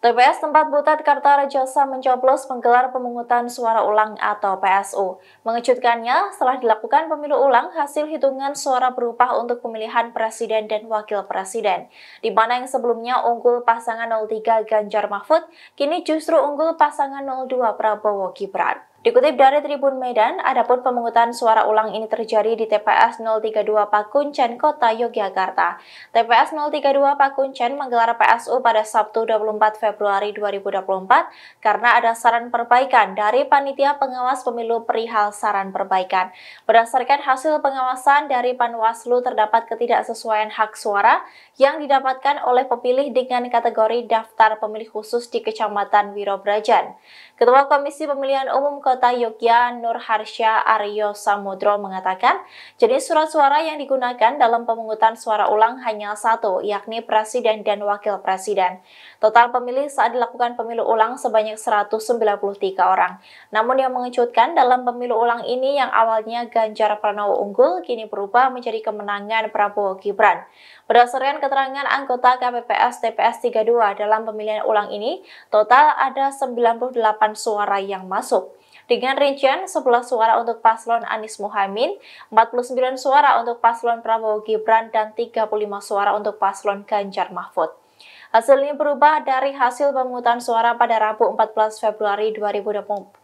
TPS tempat Butet Kartarejasa mencoblos menggelar pemungutan suara ulang atau PSU. Mengejutkannya, setelah dilakukan pemilu ulang, hasil hitungan suara berubah untuk pemilihan presiden dan wakil presiden. Di mana yang sebelumnya unggul pasangan 03 Ganjar Mahfud, kini justru unggul pasangan 02 Prabowo Gibran. Dikutip dari Tribun Medan, adapun pemungutan suara ulang ini terjadi di TPS 032 Pakuncen, Kota Yogyakarta. TPS 032 Pakuncen menggelar PSU pada Sabtu 24 Februari 2024 karena ada saran perbaikan dari Panitia Pengawas Pemilu perihal saran perbaikan. Berdasarkan hasil pengawasan dari Panwaslu terdapat ketidaksesuaian hak suara yang didapatkan oleh pemilih dengan kategori daftar pemilih khusus di Kecamatan Wirobrajan. Ketua Komisi Pemilihan Umum Kota Yogyakarta Nur Harsha Aryo Samudro mengatakan, jadi surat suara yang digunakan dalam pemungutan suara ulang hanya satu, yakni presiden dan wakil presiden. Total pemilih saat dilakukan pemilu ulang sebanyak 193 orang. Namun yang mengejutkan dalam pemilu ulang ini yang awalnya Ganjar Pranowo unggul, kini berubah menjadi kemenangan Prabowo Gibran. Berdasarkan keterangan anggota KPPS TPS 32 dalam pemilihan ulang ini, total ada 98 suara yang masuk dengan rincian 11 suara untuk paslon Anies Muhaimin, 49 suara untuk paslon Prabowo Gibran, dan 35 suara untuk paslon Ganjar Mahfud. Hasilnya berubah dari hasil pemungutan suara pada Rabu 14 Februari 2024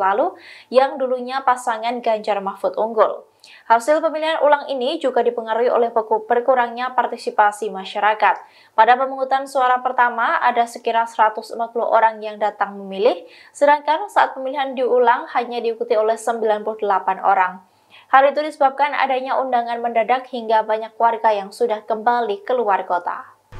lalu yang dulunya pasangan Ganjar Mahfud unggul. Hasil pemilihan ulang ini juga dipengaruhi oleh berkurangnya partisipasi masyarakat. Pada pemungutan suara pertama, ada sekira 140 orang yang datang memilih, sedangkan saat pemilihan diulang hanya diikuti oleh 98 orang. Hal itu disebabkan adanya undangan mendadak hingga banyak warga yang sudah kembali keluar kota.